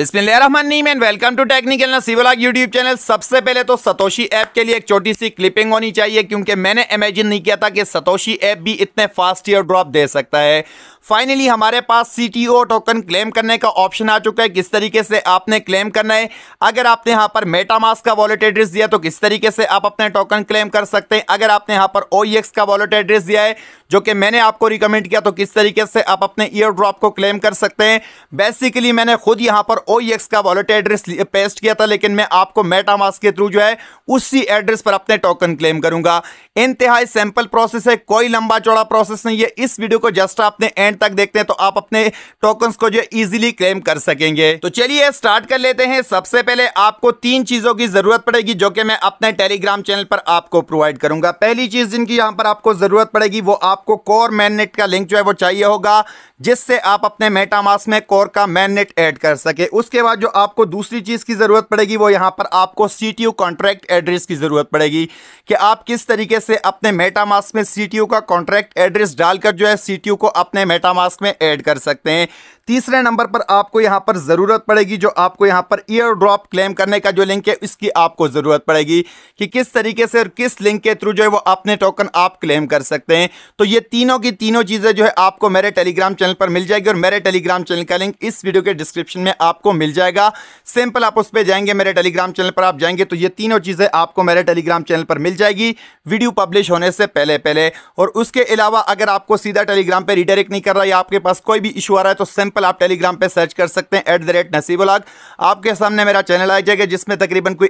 welcome to technical नसीवलाग YouTube channel सबसे पहले तो सतोशी ऐप के लिए एक छोटी सी क्लिपिंग होनी चाहिए क्योंकि मैंने इमेजिन नहीं किया था कि सतोशी ऐप भी इतने फास्ट ईयर ड्रॉप दे सकता है फाइनली हमारे पास सी टोकन क्लेम करने का ऑप्शन आ चुका है किस तरीके से आपने क्लेम करना है अगर आपने यहाँ पर मेटामास का वॉलेट एड्रेस दिया तो किस तरीके से आप अपने टोकन क्लेम कर सकते हैं अगर आपने यहाँ पर ओ e का वॉलेट एड्रेस दिया है जो कि मैंने आपको रिकमेंड किया तो किस तरीके से आप अपने ईयर ड्रॉप को क्लेम कर सकते हैं बेसिकली मैंने खुद यहाँ पर ओ e का वॉलेट एड्रेस पेस्ट किया था लेकिन मैं आपको मेटामास के थ्रू जो है उसी एड्रेस पर अपने टोकन क्लेम करूंगा इंतहाई सैंपल प्रोसेस है कोई लंबा चौड़ा प्रोसेस नहीं है इस वीडियो को जस्ट आपने एंड तक देखते हैं तो आप अपने टोकन को जो इजिली क्लेम कर सकेंगे तो चलिए स्टार्ट कर लेते हैं सबसे पहले आपको तीन चीजों की जरूरत पड़ेगी जो कि मैं अपने टेलीग्राम चैनल पर आपको प्रोवाइड करूंगा पहली चीज जिनकी यहां पर आपको जरूरत पड़ेगी वो आपको कोर मैननेट का लिंक जो है वो चाहिए होगा जिससे आप अपने मेटामास में कोर का मैननेट ऐड कर सके उसके बाद जो आपको दूसरी चीज़ की ज़रूरत पड़ेगी वो यहां पर आपको सी कॉन्ट्रैक्ट एड्रेस की ज़रूरत पड़ेगी कि आप किस तरीके से अपने मेटामास्क में सी टी का कॉन्ट्रैक्ट एड्रेस डालकर जो है सी को अपने मेटामास्क में ऐड कर सकते हैं तीसरे नंबर पर आपको यहां पर ज़रूरत पड़ेगी जो आपको यहां पर ईयर ड्रॉप क्लेम करने का जो लिंक है इसकी आपको ज़रूरत पड़ेगी कि किस तरीके से और किस लिंक के थ्रू जो है वो अपने टोकन आप क्लेम कर सकते हैं तो ये तीनों की तीनों चीज़ें जो है आपको मेरे टेलीग्राम चैनल पर मिल जाएगी और मेरे टेलीग्राम चैनल का लिंक इस वीडियो के डिस्क्रिप्शन में आपको मिल जाएगा सिंपल आप उस पर जाएंगे मेरे टेलीग्राम चैनल पर आप जाएंगे तो ये तीनों चीज़ें आपको मेरे टेलीग्राम चैनल पर मिल जाएगी वीडियो पब्लिश होने से पहले पहले और उसके अलावा अगर आपको सीधा टेलीग्राम पर रिडायरेक्ट नहीं कर रहा या आपके पास कोई भी इशू आ रहा है तो सिंपल सिंपल आप टेलीग्राम पे सर्च कर सकते हैं एट द रेट नसीब उलाग आपके सामने मेरा चैनल आ जाएगा जिसमें तकरीबन कोई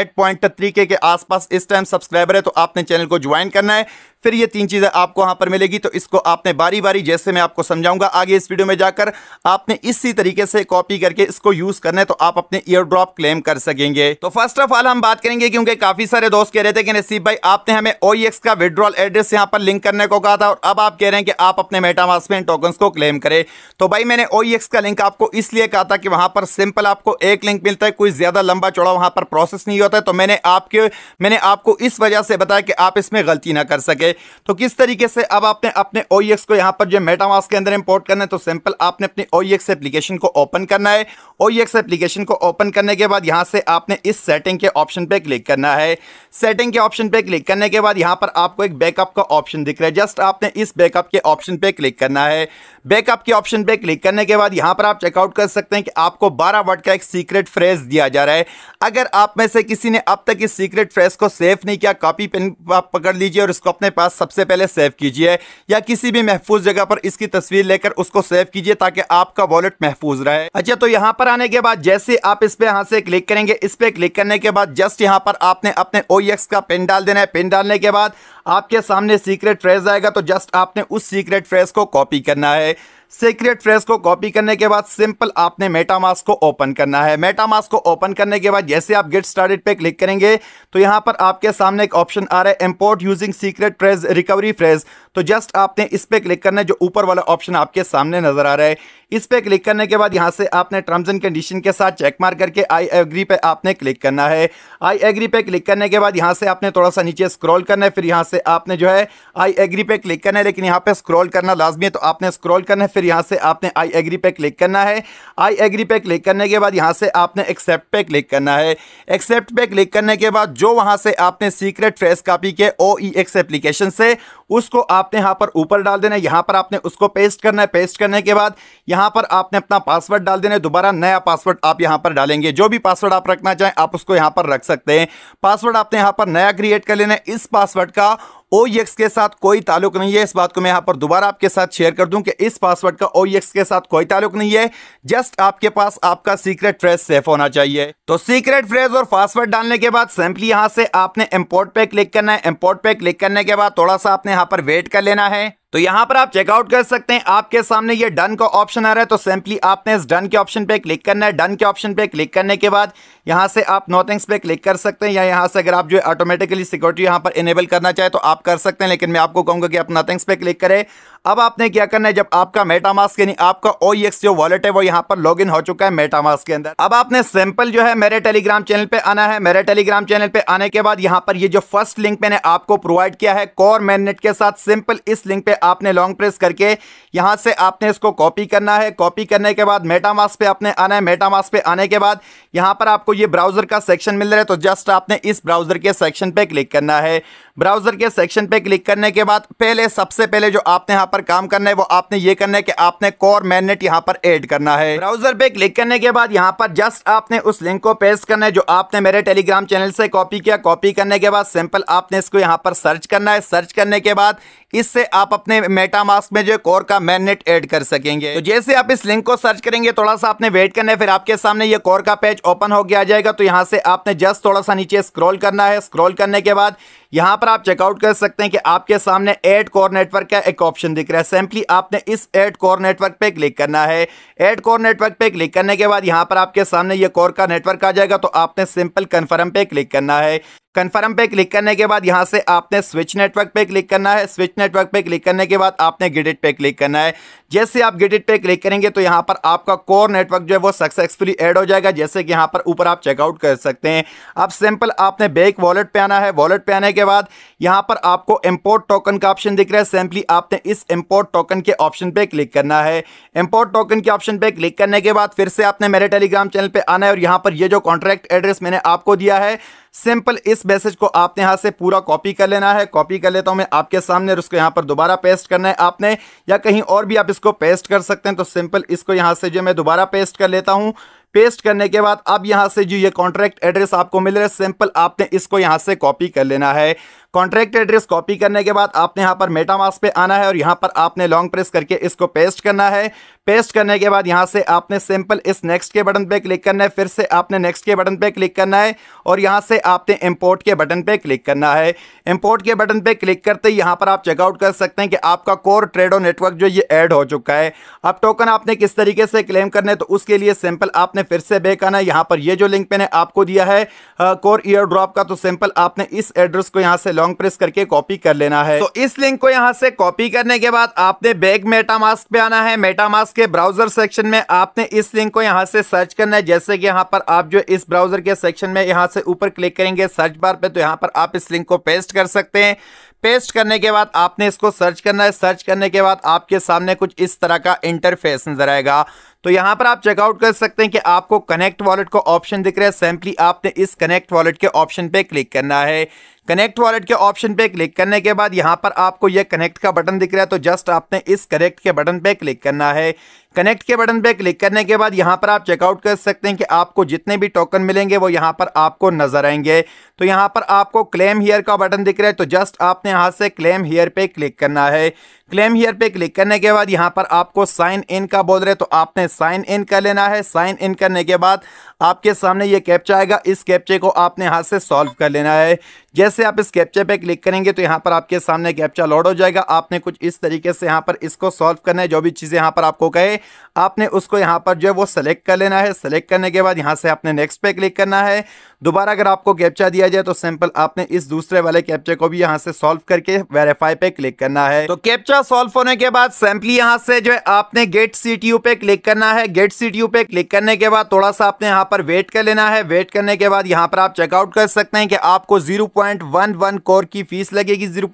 एट पॉइंट थ्री के आसपास इस टाइम सब्सक्राइबर है तो आपने चैनल को ज्वाइन करना है फिर ये तीन चीज़ें आपको वहां पर मिलेगी तो इसको आपने बारी बारी जैसे मैं आपको समझाऊंगा आगे इस वीडियो में जाकर आपने इसी तरीके से कॉपी करके इसको यूज़ करना है तो आप अपने ईयर ड्रॉप क्लेम कर सकेंगे तो फर्स्ट ऑफ ऑल हम बात करेंगे क्योंकि काफ़ी सारे दोस्त कह रहे थे कि नसीब भाई आपने हमें ओ का विद्रॉल एड्रेस यहाँ पर लिंक करने को कहा था और अब आप कह रहे हैं कि आप अपने मेटामास में टोकन को क्लेम करें तो भाई मैंने ओ का लिंक आपको इसलिए कहा था कि वहां पर सिंपल आपको एक लिंक मिलता है कोई ज़्यादा लंबा चौड़ा वहां पर प्रोसेस नहीं होता है तो मैंने आपके मैंने आपको इस वजह से बताया कि आप इसमें गलती ना कर सके तो किस तरीके से अब आपने अपने ओ e को यहाँ पर जो मेटामास के अंदर इम्पोर्ट करना है तो सिंपल आपने अपनी ओ एप्लीकेशन e को ओपन करना है ओ एप्लीकेशन e को ओपन करने के बाद यहाँ से आपने इस सेटिंग के ऑप्शन पर क्लिक करना है सेटिंग के ऑप्शन पर क्लिक करने के बाद यहाँ पर आपको एक बैकअप का ऑप्शन दिख रहा है जस्ट आपने इस बैकअप के ऑप्शन पर क्लिक करना है बैकअप के ऑप्शन पर क्लिक करने के बाद यहाँ पर आप चेकआउट कर सकते हैं कि आपको बारह वर्ड का एक सीक्रेट फ्रेज दिया जा रहा है अगर आप में से किसी ने अब तक इस सीक्रेट फ्रेज को सेव नहीं किया कॉपी पेन पकड़ लीजिए और इसको अपने पास सबसे पहले सेव कीजिए या किसी भी महफूज जगह पर इसकी तस्वीर लेकर उसको सेव कीजिए ताकि आपका वॉलेट महफूज रहे अच्छा तो यहाँ पर आने के बाद जैसे आप इस पे यहाँ से क्लिक करेंगे इस पे क्लिक करने के बाद जस्ट यहाँ पर आपने अपने ओ e का पिन डाल देना है पिन डालने के बाद आपके सामने सीक्रेट फ्रेज आएगा तो जस्ट आपने उस सीक्रेट फ्रेज को कॉपी करना है सीक्रेट फ्रेस को कॉपी करने के बाद सिंपल आपने मेटामास्क को ओपन करना है मेटामास्क को ओपन करने के बाद जैसे आप गेट स्टार्टेड पे क्लिक करेंगे तो यहां पर आपके सामने एक ऑप्शन आ रहा है import using secret phrase recovery phrase तो जस्ट आपने इस पर क्लिक करना है जो ऊपर वाला ऑप्शन आपके सामने नजर आ रहा है इस पर क्लिक करने के बाद यहाँ से आपने टर्म्स एंड कंडीशन के साथ चेक मार करके आई एग्री पे आपने क्लिक करना है आई एग्री पे क्लिक करने के बाद यहाँ से आपने थोड़ा सा नीचे स्क्रॉल करना है फिर यहाँ से आपने जो है आई एग्री पे क्लिक करना है लेकिन यहाँ पे स्क्रॉल करना लाजमी है तो आपने स्क्रॉल करना है फिर यहाँ से आपने आई एग्री पे क्लिक करना है आई एग्री पे क्लिक करने के बाद यहाँ से आपने एक्सेप्ट पे क्लिक करना है एक्सेप्ट पे क्लिक करने के बाद जो वहाँ से आपने सीक्रेट फ्रेस कापी के ओ ई एक्स एप्लीकेशन से उसको आपने यहाँ पर ऊपर डाल देना है यहाँ पर आपने उसको पेस्ट करना है पेस्ट करने के बाद यहाँ पर आपने अपना पासवर्ड डाल देना है दोबारा नया पासवर्ड आप यहाँ पर डालेंगे जो भी पासवर्ड आप रखना चाहें आप उसको यहाँ पर रख सकते हैं पासवर्ड आपने यहाँ पर नया क्रिएट कर लेना है इस पासवर्ड का ओ e के साथ कोई ताल्लुक नहीं है इस बात को मैं यहाँ पर दोबारा आपके साथ शेयर कर दूं कि इस पासवर्ड का ओ e के साथ कोई ताल्लुक नहीं है जस्ट आपके पास आपका सीक्रेट फ्रेज सेफ होना चाहिए तो सीक्रेट फ्रेज और पासवर्ड डालने के बाद सिंपली यहाँ से आपने इम्पोर्ट पे क्लिक करना है इम्पोर्ट पे क्लिक करने के बाद थोड़ा सा आपने यहाँ पर वेट कर लेना है तो यहां पर आप चेकआउट कर सकते हैं आपके सामने ये डन का ऑप्शन आ रहा है तो सिंपली आपने इस डन के ऑप्शन पे क्लिक करना है डन के ऑप्शन पे क्लिक करने के बाद यहां से आप नोथिंग्स पे क्लिक कर सकते हैं या यहां से अगर आप जो है ऑटोमेटिकली सिक्योरिटी यहां पर इनेबल करना चाहे तो आप कर सकते हैं लेकिन मैं आपको कहूंगा कि आप नथिंग्स पे क्लिक करें अब आपने क्या करना है जब आपका मेटामास्क यानी आपका ओ e जो वॉलेट है वो यहाँ पर लॉग हो चुका है मेटामास्क के अंदर अब आपने सैंपल जो है मेरे टेलीग्राम चैनल पे आना है मेरे टेलीग्राम चैनल पे आने के बाद यहाँ पर ये जो फर्स्ट लिंक मैंने आपको प्रोवाइड किया है कोर मैगनेट के साथ सिंपल इस लिंक पे आपने लॉन्ग प्रेस करके यहाँ से आपने इसको कॉपी करना है कॉपी करने के बाद मेटामास्क पे आपने आना है मेटामास्क पे आने के बाद यहाँ पर आपको ये ब्राउजर का सेक्शन मिल रहा है तो जस्ट आपने इस ब्राउजर के सेक्शन पे क्लिक करना है ब्राउजर के सेक्शन पे क्लिक करने के बाद पहले सबसे पहले जो आपने यहाँ पर काम करना है वो आपने ये करना है कि आपने कोर मैगनेट यहाँ पर एड करना है ब्राउजर पे क्लिक करने के बाद यहाँ पर जस्ट आपने उस लिंक को पेस्ट करना है जो आपने मेरे टेलीग्राम चैनल से कॉपी किया कॉपी करने के बाद सिंपल आपने इसको यहाँ पर सर्च करना है सर्च करने के बाद इससे आप अपने मेटामास्क में जो कोर का मैगनेट ऐड कर सकेंगे तो जैसे आप इस लिंक को सर्च करेंगे थोड़ा सा आपने वेट करना है फिर आपके सामने ये कोर का पेज ओपन हो गया जाएगा तो यहाँ से आपने जस्ट थोड़ा सा नीचे स्क्रॉल करना है स्क्रॉल करने के बाद यहां पर आप चेकआउट कर सकते हैं कि आपके सामने एड कोर नेटवर्क का एक ऑप्शन दिख रहा है सिंपली आपने इस एड कोर नेटवर्क पे क्लिक करना है एड कॉर नेटवर्क पे क्लिक करने के बाद यहां पर आपके सामने ये कॉर का नेटवर्क आ जाएगा तो आपने सिंपल कन्फर्म पे क्लिक करना है कन्फर्म पे क्लिक करने के बाद यहाँ से आपने स्विच नेटवर्क पे क्लिक करना है स्विच नेटवर्क पे क्लिक करने के बाद आपने गिडिट पे क्लिक करना है जैसे आप गिडिट पे क्लिक करेंगे तो यहाँ पर आपका कोर नेटवर्क जो है वो सक्सेसफुली ऐड हो जाएगा जैसे कि यहाँ पर ऊपर आप चेकआउट कर सकते हैं अब सिंपल आपने बैक वॉलेट पे आना है वॉलेट पे आने के बाद यहाँ पर आपको इम्पोर्ट टोकन का ऑप्शन दिख रहा है सिंपली आपने इस इम्पोर्ट टोकन के ऑप्शन पे क्लिक करना है इम्पोर्ट टोकन के ऑप्शन पे क्लिक करने के बाद फिर से आपने मेरे टेलीग्राम चैनल पर आना है और यहाँ पर ये जो कॉन्ट्रैक्ट एड्रेस मैंने आपको दिया है सिंपल इस मैसेज को आपने यहाँ से पूरा कॉपी कर लेना है कॉपी कर लेता हूं मैं आपके सामने उसको यहां पर दोबारा पेस्ट करना है आपने या कहीं और भी आप इसको पेस्ट कर सकते हैं तो सिंपल इसको यहाँ से जो मैं दोबारा पेस्ट कर लेता हूँ पेस्ट करने के बाद अब यहाँ से जो ये कॉन्ट्रैक्ट एड्रेस आपको मिल रहा है सिंपल आपने इसको यहाँ से कॉपी कर लेना है कॉन्ट्रैक्ट एड्रेस कॉपी करने के बाद आपने यहाँ पर मेटामास्क पे आना है और यहाँ पर आपने लॉन्ग प्रेस करके इसको पेस्ट करना है पेस्ट करने के बाद यहाँ से आपने सिंपल इस नेक्स्ट के बटन पे क्लिक करना है फिर से आपने नेक्स्ट के बटन पे क्लिक करना है और यहाँ से आपने इम्पोर्ट के बटन पे क्लिक करना है इम्पोर्ट के बटन पे क्लिक करते ही यहाँ पर आप चेकआउट कर सकते हैं कि आपका कोर ट्रेडो नेटवर्क जो ये ऐड हो चुका है अब टोकन आपने किस तरीके से क्लेम करना है तो उसके लिए सिंपल आपने फिर से बेक आना है यहाँ पर ये जो लिंक मैंने आपको दिया है कोर ईयर ड्रॉप का तो सिंपल आपने इस एड्रेस को यहाँ से लॉन्ग प्रेस करके कॉपी कर लेना है तो इस लिंक को यहाँ से कॉपी करने के बाद आपने बैग मेटा मास्क पे आना है मेटा मास्क के ब्राउजर सेक्शन में आपने इस लिंक को यहाँ से सर्च करना है जैसे कि यहाँ पर आप जो इस ब्राउजर के सेक्शन में यहाँ से ऊपर क्लिक करेंगे सर्च बार पे तो यहाँ पर आप इस लिंक को पेस्ट कर सकते हैं पेस्ट करने के बाद आपने इसको सर्च करना है सर्च करने के बाद आपके सामने कुछ इस तरह का इंटरफेस नजर आएगा तो यहाँ पर आप चेकआउट कर सकते हैं कि आपको कनेक्ट वॉलेट का ऑप्शन दिख रहा है सैम्पली आपने इस कनेक्ट वॉलेट के ऑप्शन पे क्लिक करना है कनेक्ट वॉलेट के ऑप्शन पे क्लिक करने के बाद यहाँ पर आपको ये कनेक्ट का बटन दिख रहा है तो जस्ट आपने इस कनेक्ट के बटन पे क्लिक करना है कनेक्ट के बटन पे क्लिक करने के बाद यहाँ पर आप चेकआउट कर सकते हैं कि आपको जितने भी टोकन मिलेंगे वो यहाँ पर आपको नजर आएंगे तो यहाँ पर आपको क्लेम हेयर का बटन दिख रहा है तो जस्ट आपने यहाँ से क्लेम हेयर पे क्लिक करना है क्लेम हेयर पे क्लिक करने के बाद यहाँ पर आपको साइन इन का बोल रहे तो आपने साइन इन कर लेना है साइन इन करने के बाद आपके सामने ये कैप्चा आएगा इस कैप्चे को आपने हाथ से सॉल्व कर लेना है जैसे आप इस कैप्चे पे क्लिक करेंगे तो यहाँ पर आपके सामने कैप्चा लोड हो जाएगा आपने कुछ इस तरीके से यहाँ पर इसको सॉल्व करना है जो भी चीज़ें यहाँ पर आपको कहे आपने उसको यहाँ पर जो है वो सेलेक्ट कर लेना है सेलेक्ट करने के बाद यहाँ से आपने नेक्स्ट पे क्लिक करना है दोबारा अगर आपको कैप्चा दिया जाए तो सैंपल आपने इस दूसरे वाले कैप्चा को भी यहाँ से सॉल्व करके वेरीफाई पे क्लिक करना है तो कैप्चा सॉल्व होने के बाद सैंपली यहाँ से जो है आपने गेट सी पे क्लिक करना है गेट सी पे क्लिक करने के बाद थोड़ा सा आपने यहाँ पर वेट कर लेना है वेट करने के बाद यहाँ पर आप चेकआउट कर सकते हैं कि आपको जीरो कोर की फीस लगेगी जीरो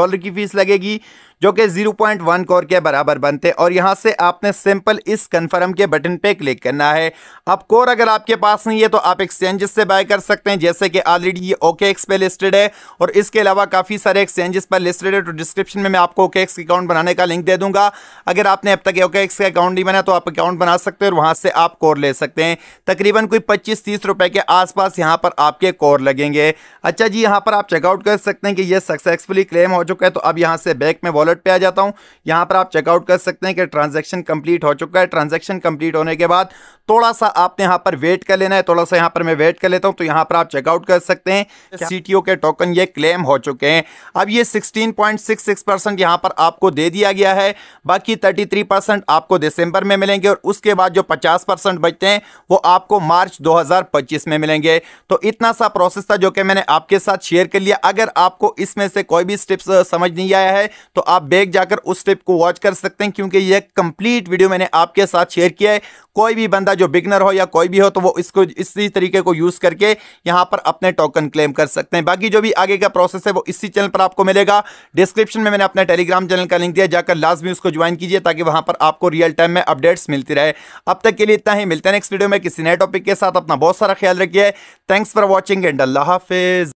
डॉलर की फीस लगेगी जो कि 0.1 कोर के बराबर बनते और यहाँ से आपने सिंपल इस कन्फर्म के बटन पे क्लिक करना है अब कोर अगर आपके पास नहीं है तो आप एक्सचेंजेस से बाय कर सकते हैं जैसे कि ऑलरेडी ये ओके एक्स पे लिस्टेड है और इसके अलावा काफ़ी सारे एक्सचेंजेस पर लिस्टेड है तो डिस्क्रिप्शन में मैं आपको ओके एक्स अकाउंट बनाने का लिंक दे दूंगा अगर आपने अब तक ओके एक्स का अकाउंट नहीं बनाया तो आप अकाउंट बना सकते हैं और वहाँ से आप कोर ले सकते हैं तकरीबन कोई पच्चीस तीस रुपए के आसपास यहां पर आपके कोर लगेंगे अच्छा जी यहाँ पर आप चेकआउट कर सकते हैं कि ये सक्सेसफुली क्लेम हो चुका है तो अब यहाँ से बैक में वॉलेट वॉलेट पे आ जाता हूँ यहाँ पर आप चेकआउट कर सकते हैं कि ट्रांजैक्शन कंप्लीट हो चुका है ट्रांजैक्शन कंप्लीट होने के बाद थोड़ा सा आपने यहाँ पर वेट कर लेना है थोड़ा सा यहाँ पर मैं वेट कर लेता हूँ तो यहाँ पर आप चेकआउट कर सकते हैं सी के टोकन ये क्लेम हो चुके हैं अब ये सिक्सटीन पॉइंट पर आपको दे दिया गया है बाकी थर्टी आपको दिसंबर में मिलेंगे और उसके बाद जो पचास बचते हैं वो आपको मार्च दो में मिलेंगे तो इतना सा प्रोसेस था जो कि मैंने आपके साथ शेयर कर लिया अगर आपको इसमें से कोई भी स्टेप्स समझ नहीं आया है तो आप आप बैग जाकर उस ट्रिप को वॉच कर सकते हैं क्योंकि यह कंप्लीट वीडियो मैंने आपके साथ शेयर किया है कोई भी बंदा जो बिगनर हो या कोई भी हो तो वो इसको इसी तरीके को यूज़ करके यहां पर अपने टोकन क्लेम कर सकते हैं बाकी जो भी आगे का प्रोसेस है वो इसी चैनल पर आपको मिलेगा डिस्क्रिप्शन में मैंने अपने टेलीग्राम चैनल का लिंक दिया जाकर लाजमी उसको ज्वाइन कीजिए ताकि वहां पर आपको रियल टाइम में अपडेट्स मिलती रहे अब तक के लिए इतना ही मिलते हैं नेक्स्ट वीडियो में किसी नए टॉपिक के साथ अपना बहुत सारा ख्याल रखिए थैंक्स फॉर वॉचिंग एंड अल्लाह हाफिज़